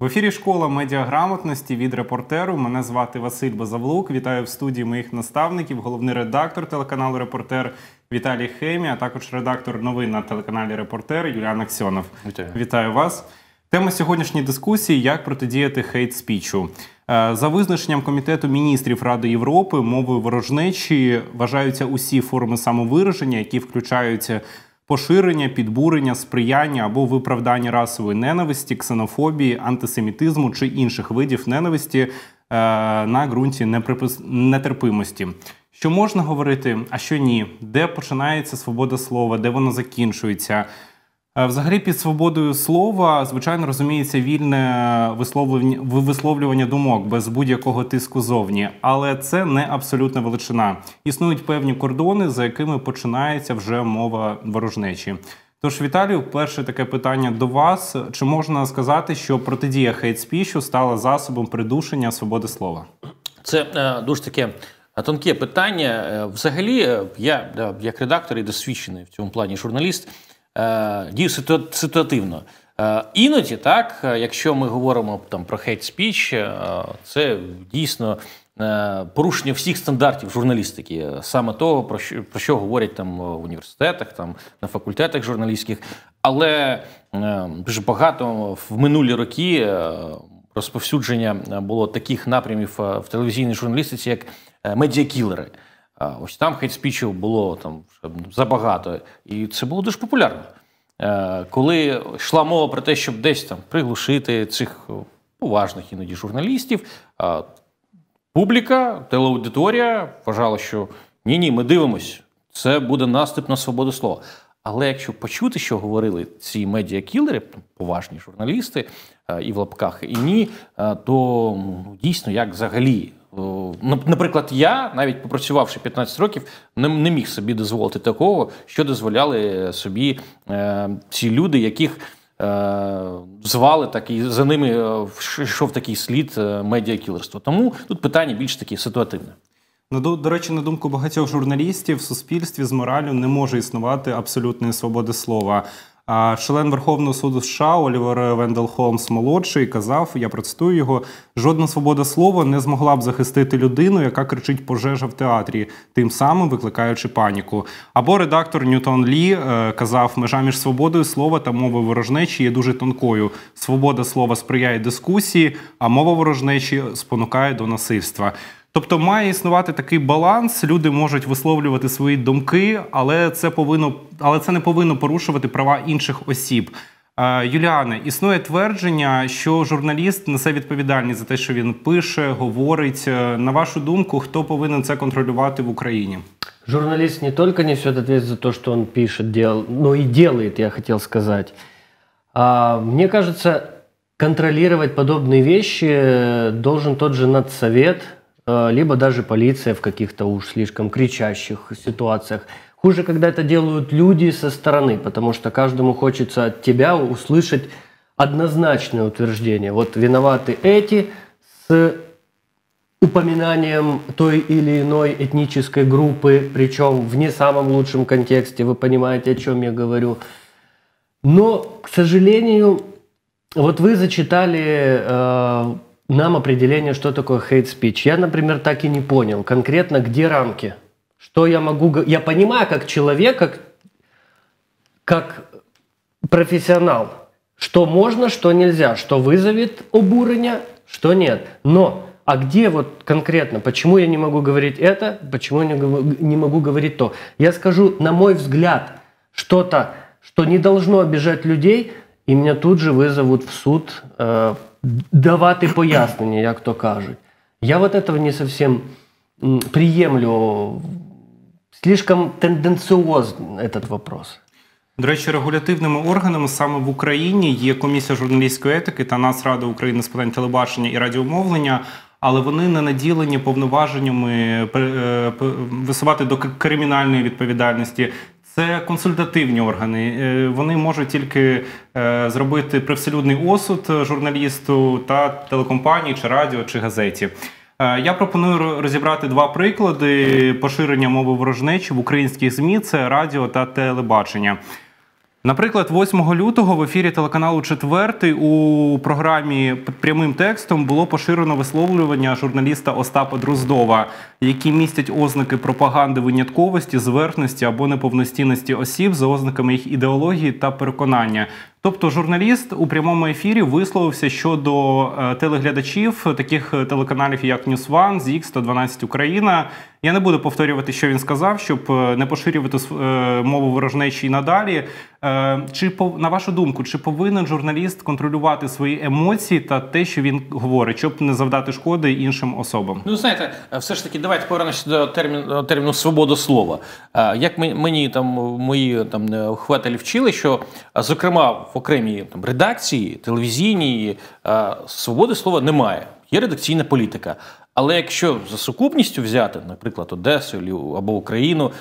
В ефірі школа медіаграмотності від репортеру. Мене звати Василь Базавлук. Вітаю в студії моїх наставників, головний редактор телеканалу Репортер Віталій Хемі, а також редактор новин на телеканалі Репортер Юліан Аксьонов. Вітаю. Вітаю вас. Тема сьогоднішньої дискусії: як протидіяти хейт спічу. Е, за визначенням комітету міністрів Ради Європи мовою ворожнечі вважаються усі форми самовираження, які включаються поширення, підбурення, сприяння або виправдання расової ненависті, ксенофобії, антисемітизму чи інших видів ненависті е, на ґрунті неприпис... нетерпимості. Що можна говорити, а що ні, де починається свобода слова, де вона закінчується. Е, взагалі, під свободою слова, звичайно, розуміється вільне висловлювання думок без будь-якого тиску зовні, але це не абсолютна величина. Існують певні кордони, за якими починається вже мова ворожнечі. Тож, Віталію, перше таке питання до вас: чи можна сказати, що протидія хейтспішу стала засобом придушення свободи слова? Це е, дуже таке. Е, тонке питання, е, взагалі, я як редактор і досвідчений в цьому плані журналіст, Е, дію ситуативно. Е, іноді, так, е, якщо ми говоримо там про хейт спіч, це дійсно порушення всіх стандартів журналістики, саме того, про що про що говорять там в університетах, там на факультетах журналістських. Але дуже багато в минулі роки розповсюдження було таких напрямів в телевізійній журналістиці, як медіакілери. Ось там хейт-спічів було там забагато, і це було дуже популярно. Е, коли йшла мова про те, щоб десь там приглушити цих е, поважних іноді журналістів, публіка, телеаудиторія вважала, що ні, ні, ми дивимось, це буде наступ на свободу слова. Але якщо почути, що говорили ці медіакілери, поважні журналісти е, і в лапках, і ні, то ну, дійсно як взагалі Е, ну, наприклад, я навіть попрацювавши 15 років, не, міг собі дозволити такого, що дозволяли собі е, ці люди, яких е, звали так і за ними йшов такий слід медіакілерства. Тому тут питання більш таке ситуативне. Ну, до речі, на думку багатьох журналістів в суспільстві з моралю не може існувати абсолютної свободи слова. А член Верховного суду США Олівер Вендел Холмс молодший казав: я процитую його: жодна свобода слова не змогла б захистити людину, яка кричить пожежа в театрі, тим самим викликаючи паніку. Або редактор Ньютон Лі е, казав: межа між свободою слова та мовою ворожнечі є дуже тонкою. Свобода слова сприяє дискусії, а мова ворожнечі спонукає до насильства. Тобто має існувати такий баланс. Люди можуть висловлювати свої думки, але це повинно, але це не повинно порушувати права інших осіб. Е, Юліане, існує твердження, що журналіст несе відповідальність за те, що він пише, говорить. Е, на вашу думку, хто повинен це контролювати в Україні? Журналіст не только несет ответственность за те, що він пише дел, но и я хотів сказати. А, мне кажется, контролировать подобные вещи должен тот же надсовет, Э, либо даже полиция в каких-то уж слишком кричащих ситуациях. Хуже, когда это делают люди со стороны, потому что каждому хочется от тебя услышать однозначное утверждение. Вот виноваты эти с упоминанием той или иной этнической группы, причем в не самом лучшем контексте, вы понимаете, о чем я говорю. Но, к сожалению, вот вы зачитали э, нам определение, что такое hate speech. Я, например, так и не понял конкретно, где рамки. Что я могу... Я понимаю, как человек, как, как профессионал, что можно, что нельзя, что вызовет обурение, что нет. Но а где вот конкретно, почему я не могу говорить это, почему я не могу говорить то. Я скажу, на мой взгляд, что-то, что не должно обижать людей, і мене тут же визовуть в суд э, давати пояснення, як то кажуть. Я вот этого не совсем приємлю Слишком тенденціозний этот вопрос. До речі, регулятивними органами саме в Україні є комісія журналістської етики та Нацрада України з питань телебачення і радіомовлення, але вони не наділені повноваженнями е, е, висувати до кримінальної відповідальності це консультативні органи. Е, вони можуть тільки е, зробити привселюдний осуд журналісту та телекомпанії, чи радіо, чи газеті. Е, я пропоную розібрати два приклади поширення мови ворожнечі в українських змі: це радіо та телебачення. Наприклад, 8 лютого в ефірі телеканалу Четвертий у програмі під прямим текстом було поширено висловлювання журналіста Остапа Друздова, які містять ознаки пропаганди винятковості, зверхності або неповностійності осіб за ознаками їх ідеології та переконання, Тобто, журналіст у прямому ефірі висловився щодо е, телеглядачів е, таких е, телеканалів, як News One, ZX, 112 Україна. Я не буду повторювати, що він сказав, щоб не поширювати мову ворожнечі і надалі. Чи на вашу думку, чи повинен журналіст контролювати свої емоції та те, що він говорить, щоб не завдати шкоди іншим особам? Ну знаєте, все ж таки, давайте повернемося до терміну терміну свобода слова. Як мені там мої там хвателі вчили, що зокрема в окремій там редакції телевізійній е, свободи слова немає. Є редакційна політика. Але якщо за сукупністю взяти, наприклад, Одесу або Україну,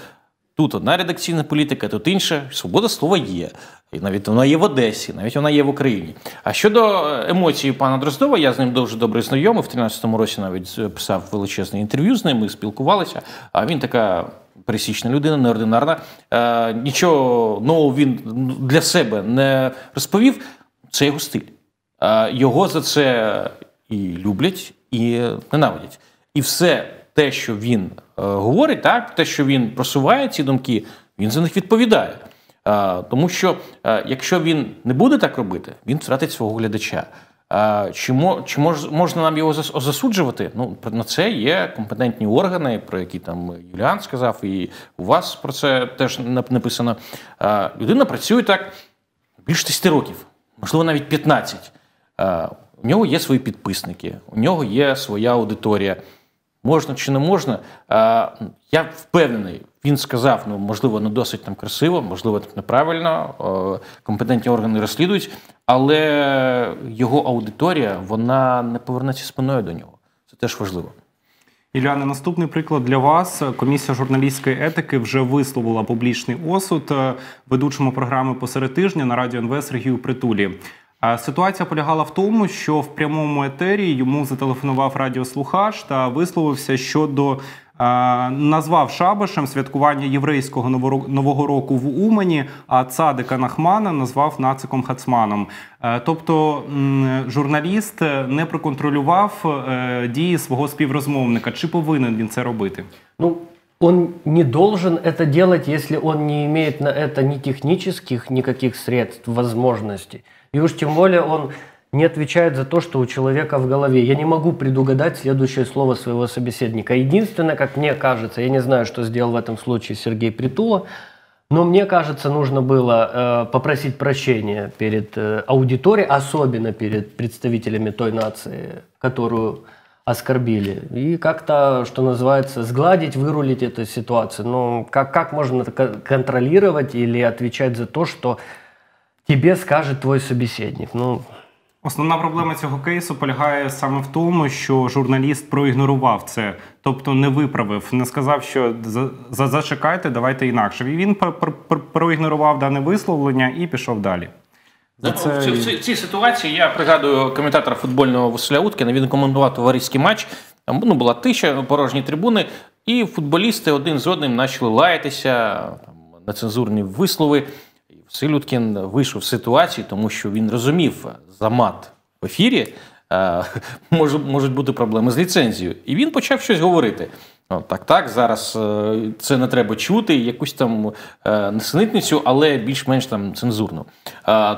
тут одна редакційна політика, тут інша, свобода слова є. І навіть вона є в Одесі, навіть вона є в Україні. А щодо е, емоцій пана Дроздова, я з ним дуже добре знайомий. В 13 році навіть е, писав величезне інтерв'ю з ним, ми спілкувалися. А він така пересічна людина, неординарна. Е, Нічого нового він для себе не розповів. Це його стиль. Е, його за це і люблять, і ненавидять. І все те, що він е, говорить, так те, що він просуває ці думки, він за них відповідає. Е, тому що е, якщо він не буде так робити, він втратить свого глядача. Чи чи можна нам його засуджувати? Ну на це є компетентні органи, про які там Юліан сказав, і у вас про це теж написано. Людина працює так більше 10 років, можливо, навіть 15. У нього є свої підписники, у нього є своя аудиторія можна чи не можна. Я впевнений, він сказав, ну можливо, не досить там красиво, можливо, так неправильно. Компетентні органи розслідують, але його аудиторія вона не повернеться спиною до нього. Це теж важливо. Ілляна, наступний приклад для вас. Комісія журналістської етики вже висловила публічний осуд е, ведучому програми посеред тижня на радіо НВ Сергію Притулі. Ситуація полягала в тому, що в прямому етері йому зателефонував радіослухач та висловився щодо. Назвав Шабашем святкування єврейського нового року в Умані, а цадика Нахмана назвав нациком Хацманом. Е, тобто журналіст не проконтролював е, дії свого співрозмовника. Чи повинен він це робити? Ну он не должен это делать, якщо он не имеет на это ни технических никаких средств, возможностей. И уж тем более он не отвечает за то, что у человека в голове. Я не могу предугадать следующее слово своего собеседника. Единственное, как мне кажется, я не знаю, что сделал в этом случае Сергей Притула, но мне кажется, нужно было э, попросить прощения перед э, аудиторией, особенно перед представителями той нации, которую оскорбили. И как-то, что называется, сгладить, вырулить эту ситуацию. Но как, как можно контролировать или отвечать за то, что тебе скаже твій собеседник. Ну, Основна проблема цього кейсу полягає саме в тому, що журналіст проігнорував це, тобто не виправив, не сказав, що за зачекайте, давайте інакше. І він проігнорував дане висловлення і пішов далі. Ну, за це... В, цій, в, цій, ситуації я пригадую коментатора футбольного Василя Уткіна. Він коментував товариський матч. Там ну, була тиша, порожні трибуни, і футболісти один з одним почали лаятися, там, цензурні вислови. Силюткін вийшов з ситуації, тому що він розумів за мат в ефірі. Е, можуть бути проблеми з ліцензією, і він почав щось говорити. так, так, зараз е, це не треба чути, якусь там е, несенітницю, але більш-менш там цензурно.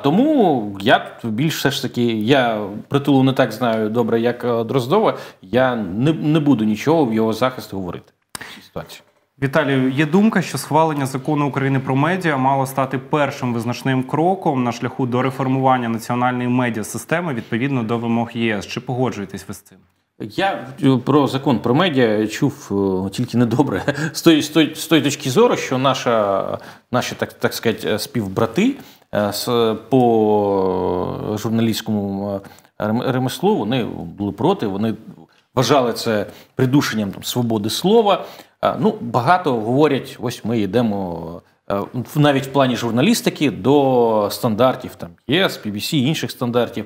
Тому я більш все ж таки, я притулу не так знаю добре, як Дроздова. Я не, не буду нічого в його захист говорити. Ситуацію. Віталію, є думка, що схвалення закону України про медіа мало стати першим визначним кроком на шляху до реформування національної медіасистеми відповідно до вимог ЄС. Чи погоджуєтесь ви з цим? Я про закон про медіа чув е, тільки недобре з тої, з тої, з тої точки зору, що наша, наші так так сказати, е, співбрати е, по журналістському ремеслу вони були проти. Вони вважали це придушенням там свободи слова. Е, ну, багато говорять, ось ми йдемо е, навіть в плані журналістики до стандартів там ЄС, BBC, інших стандартів.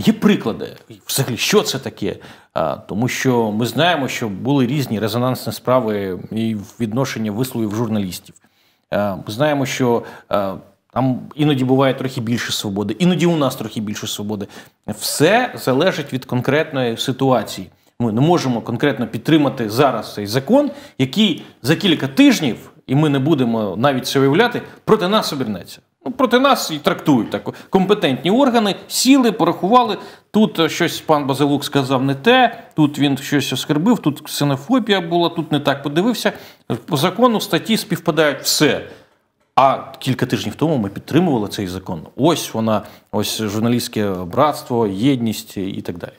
Є приклади, взагалі, що це таке? Е, тому що ми знаємо, що були різні резонансні справи і відношення висловів журналістів. Ми знаємо, що там іноді буває трохи більше свободи, іноді у нас трохи більше свободи. Все залежить від конкретної ситуації. Ми не можемо конкретно підтримати зараз цей закон, який за кілька тижнів, і ми не будемо навіть це уявляти проти нас обернеться. Ну, проти нас і трактують так. Компетентні органи сіли, порахували. Тут е, щось пан Базилук сказав не те, тут він щось оскарбив, тут ксенофобія була, тут не так подивився. По закону статті співпадають все. А кілька тижнів тому ми підтримували цей закон. Ось вона, ось журналістське братство, єдність і так далі.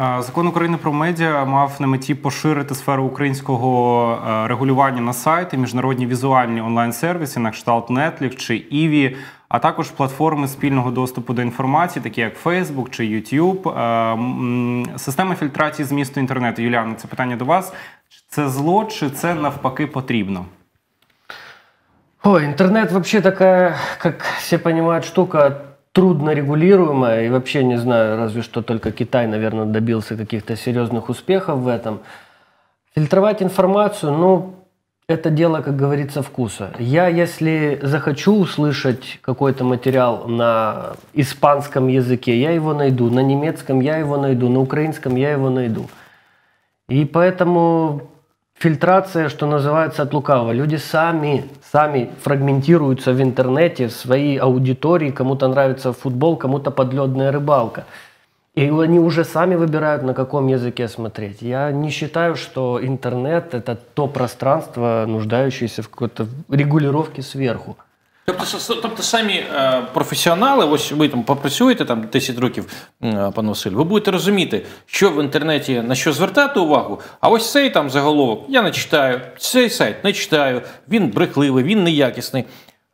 Е, закон України про медіа мав на меті поширити сферу українського е, регулювання на сайти, міжнародні візуальні онлайн-сервіси, на кшталт Netflix чи Іві, а також платформи спільного доступу до інформації, такі як Facebook чи YouTube. Е, система фільтрації змісту інтернету. Юліана, це питання до вас. Це зло чи це навпаки потрібно? Ой, интернет вообще такая, как все понимают, штука трудно регулируемая, и вообще не знаю, разве что только Китай, наверное, добился каких-то серьезных успехов в этом. Фильтровать информацию, ну, это дело, как говорится, вкуса. Я, если захочу услышать какой-то материал на испанском языке, я его найду. На немецком я его найду. На украинском я его найду. И поэтому фильтрация, что называется, от лукавого. Люди сами, сами фрагментируются в интернете, в своей аудитории. Кому-то нравится футбол, кому-то подледная рыбалка. И они уже сами выбирают, на каком языке смотреть. Я не считаю, что интернет – это то пространство, нуждающееся в какой-то регулировке сверху. Тобто, тобто самі е, професіонали, ось ви там попрацюєте там 10 років, е, пан Василь, ви будете розуміти, що в інтернеті на що звертати увагу. А ось цей там заголовок я не читаю, цей сайт не читаю, він брехливий, він неякісний.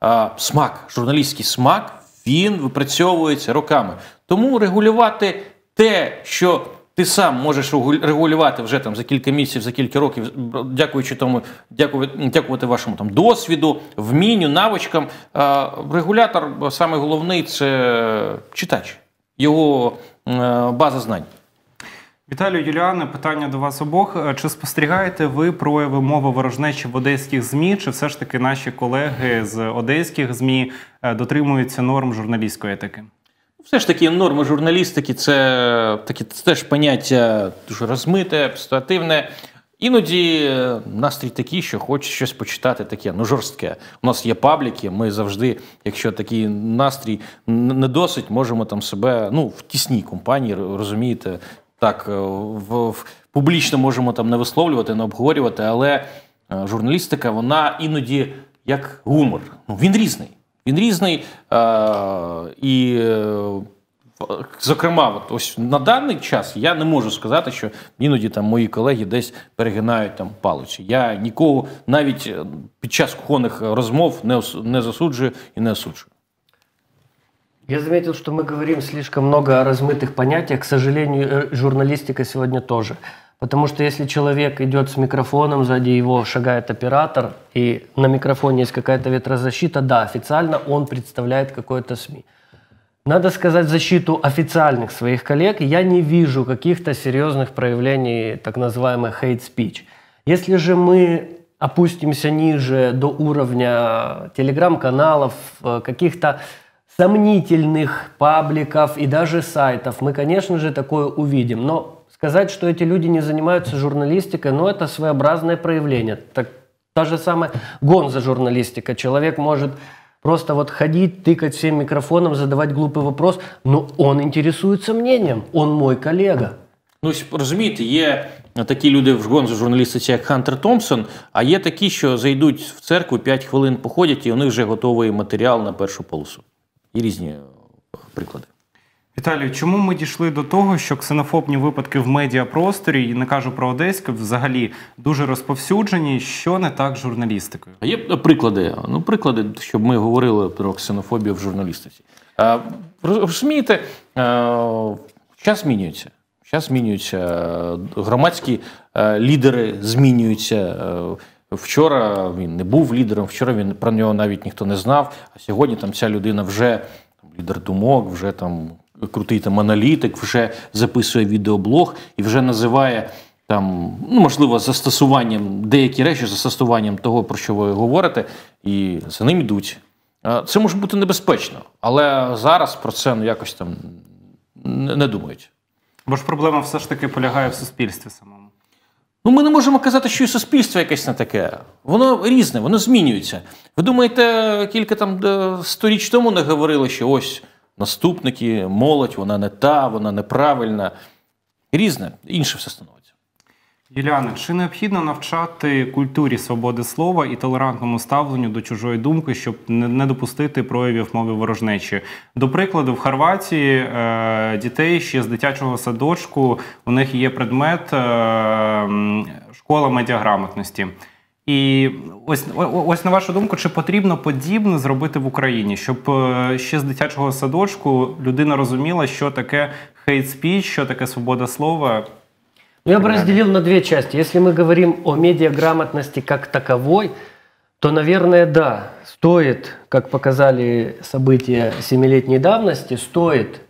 А, Смак, журналістський смак, він випрацьовується роками. Тому регулювати те, що ти сам можеш регулювати вже там за кілька місяців, за кілька років, дякуючи тому, дякувати вашому там досвіду, вмінню, навичкам. Регулятор саме головний це читач, його е, база знань. Віталію Юліане, питання до вас обох. Е, чи спостерігаєте ви прояви мови ворожнечі в одеських змі? Чи все ж таки наші колеги з одеських змі е, дотримуються норм журналістської етики? Все ж таки, норми журналістики це таке теж поняття дуже розмите, абстрактивне. Іноді е, настрій такий, що хоче щось почитати таке, ну жорстке. У нас є пабліки. Ми завжди, якщо такий настрій не досить, можемо там себе ну в тісній компанії, розумієте, так е, в, в публічно можемо там не висловлювати, не обговорювати. Але е, журналістика, вона іноді як гумор. Ну він різний. Він різний е, і. Е, зокрема, от ось на даний час я не можу сказати, що іноді там мої колеги десь перегинають там паличі. Я нікого навіть е, під час кухонних розмов не не засуджую і не осуджую. Я заметил, что мы говорим слишком много о размытых понятиях. К сожалению, э, журналистика сегодня тоже. Потому что если человек идет с микрофоном, сзади его шагает оператор, и на микрофоне есть какая-то ветрозащита, да, официально он представляет какое-то СМИ. Надо сказать, в защиту официальных своих коллег я не вижу каких-то серьезных проявлений так называемых hate speech. Если же мы опустимся ниже до уровня телеграм-каналов, э, каких-то сомнительных пабликов и даже сайтов, мы, конечно же, такое увидим. Но Сказать, что эти люди не занимаются журналистикой, но ну, это своеобразное проявление. Так, та же самая гон за журналистика. Человек может просто вот ходить, тыкать всем микрофоном, задавать глупый вопрос, но он интересуется мнением, он мой коллега. Ну, розумієте, є такі люди в гонзі журналістиці, як Хантер Томпсон, а є такі, що зайдуть в церкву 5 хвилин походять, і у них вже готовий матеріал на першу полосу. І різні приклади. Віталію, чому ми дійшли до того, що ксенофобні випадки в медіапросторі, і не кажу про Одеську, взагалі дуже розповсюджені, що не так з журналістикою? Є приклади. Ну, приклади, щоб ми говорили про ксенофобію в журналістиці. А, розумієте, час змінюється. Час змінюється. Громадські лідери змінюються. Вчора він не був лідером, вчора він про нього навіть ніхто не знав. А сьогодні там ця людина вже лідер думок, вже там крутий там аналітик, вже записує відеоблог і вже називає там, ну можливо, застосуванням деякі речі, застосуванням того, про що ви говорите, і за ним йдуть. Це може бути небезпечно, але зараз про це ну, якось там не думають. Бо ж проблема все ж таки полягає в суспільстві самому. Ну, ми не можемо казати, що і суспільство якесь не таке. Воно різне, воно змінюється. Ви думаєте, кілька там е, сторіч тому не говорили, що ось наступники, молодь, вона не та, вона неправильна. Різне, інше все становиться. Юліана, чи необхідно навчати культурі свободи слова і толерантному ставленню до чужої думки, щоб не допустити проявів мови ворожнечі? До прикладу, в Хорватії е, дітей ще з дитячого садочку у них є предмет е, школа медіаграмотності. І ось ось на вашу думку, чи потрібно подібне зробити в Україні, щоб е, ще з дитячого садочку людина розуміла, що таке хейт-спіч, що таке свобода слова? Ну, я б розділив на дві части. Якщо ми говоримо о медиаграмотности як таковой, то, наверное, да, стоит, как показали события семилетней давності, стоїть.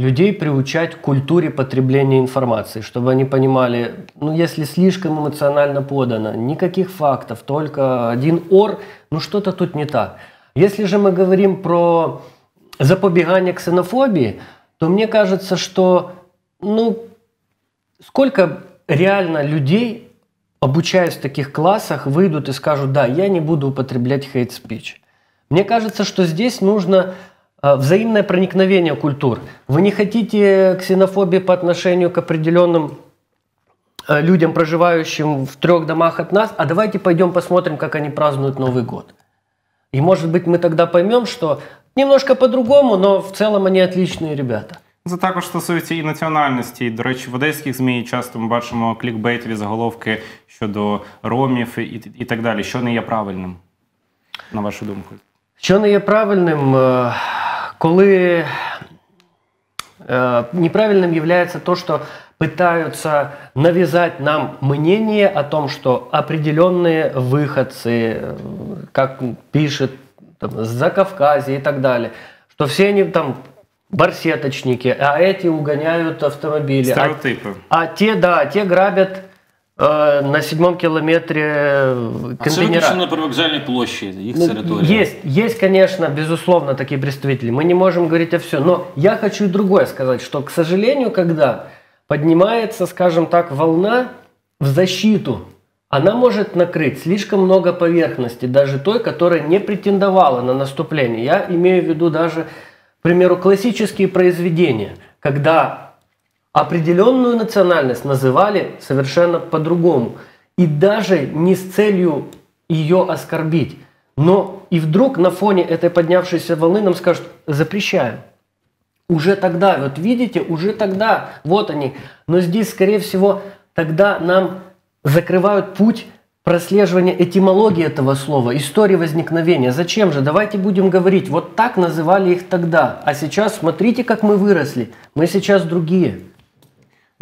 людей приучать к культуре потребления информации, чтобы они понимали, ну если слишком эмоционально подано, никаких фактов, только один ор, ну что-то тут не так. Если же мы говорим про запобегание ксенофобии, то мне кажется, что ну сколько реально людей, обучаясь в таких классах, выйдут и скажут, да, я не буду употреблять хейт-спич. Мне кажется, что здесь нужно Э, взаимное проникновение культур. Вы не хотите ксенофобии по отношению к определенным э, людям, проживающим в трех домах от нас, а давайте пойдем посмотрим, как они празднуют Новый год. И может быть мы тогда поймем, что немножко по-другому, но в целом вони отличные ребята. Це також стосується і національності. До речі, в одеських змі часто ми бачимо клікбейтові заголовки щодо ромів і, і так далі. Що не є правильним, на вашу думку? Що не є правильним. Е коли э, неправильным является то, что пытаются навязать нам мнение о том, что определенные выходцы, э, как пишет там, Закавказье и так далее, что все они там барсеточники, а эти угоняют автомобили. А Стереотипы. А, а те, да, те грабят Э, на седьмом километре э, а контейнера. Абсолютно на привокзальной площади, их ну, территория. Есть, есть, конечно, безусловно, такие представители. Мы не можем говорить о все, Но я хочу и другое сказать, что, к сожалению, когда поднимается, скажем так, волна в защиту, она может накрыть слишком много поверхности, даже той, которая не претендовала на наступление. Я имею в виду даже, к примеру, классические произведения, когда Определенную национальность называли совершенно по-другому. И даже не с целью ее оскорбить. Но и вдруг на фоне этой поднявшейся волны нам скажут «запрещаем». Уже тогда, вот видите, уже тогда, вот они. Но здесь, скорее всего, тогда нам закрывают путь прослеживания этимологии этого слова, истории возникновения. Зачем же? Давайте будем говорить, вот так называли их тогда, а сейчас смотрите, как мы выросли, мы сейчас другие.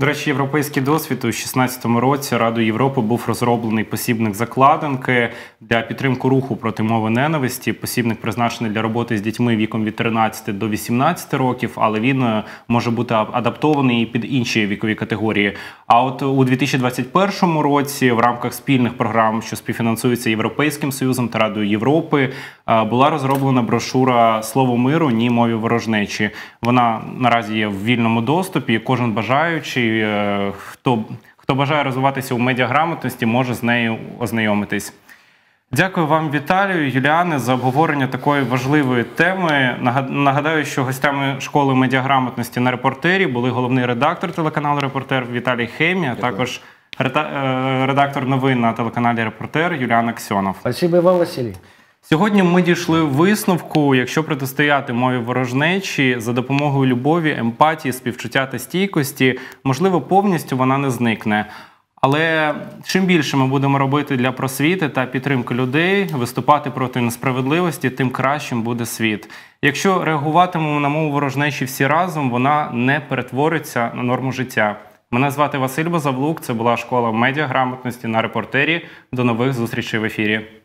До речі, європейський досвід у 2016 році Радою Європи був розроблений посібник закладинки для підтримку руху проти мови ненависті. Посібник призначений для роботи з дітьми віком від 13 до 18 років, але він е, може бути адаптований і під інші вікові категорії. А от у 2021 році, в рамках спільних програм, що співфінансуються європейським союзом та радою Європи, е, була розроблена брошура Слово миру ні мові ворожнечі. Вона наразі є в вільному доступі. Кожен бажаючий. Е, хто хто бажає розвиватися у медіаграмотності, може з нею ознайомитись. Дякую вам, Віталію, Юліане, за обговорення такої важливої теми. Нагадаю, що гостями школи медіаграмотності на репортері були головний редактор телеканалу Репортер Віталій Хемія, також е, редактор новин на телеканалі Репортер Юліан Аксьонов. Спасибо вам, Василій. Сьогодні ми дійшли висновку, якщо протистояти мові ворожнечі за допомогою любові, емпатії, співчуття та стійкості, можливо, повністю вона не зникне. Але чим більше ми будемо робити для просвіти та підтримки людей, виступати проти несправедливості, тим кращим буде світ. Якщо реагуватимемо на мову ворожнечі всі разом, вона не перетвориться на норму життя. Мене звати Василь Базавлук, це була школа медіаграмотності на репортері. До нових зустрічей в ефірі.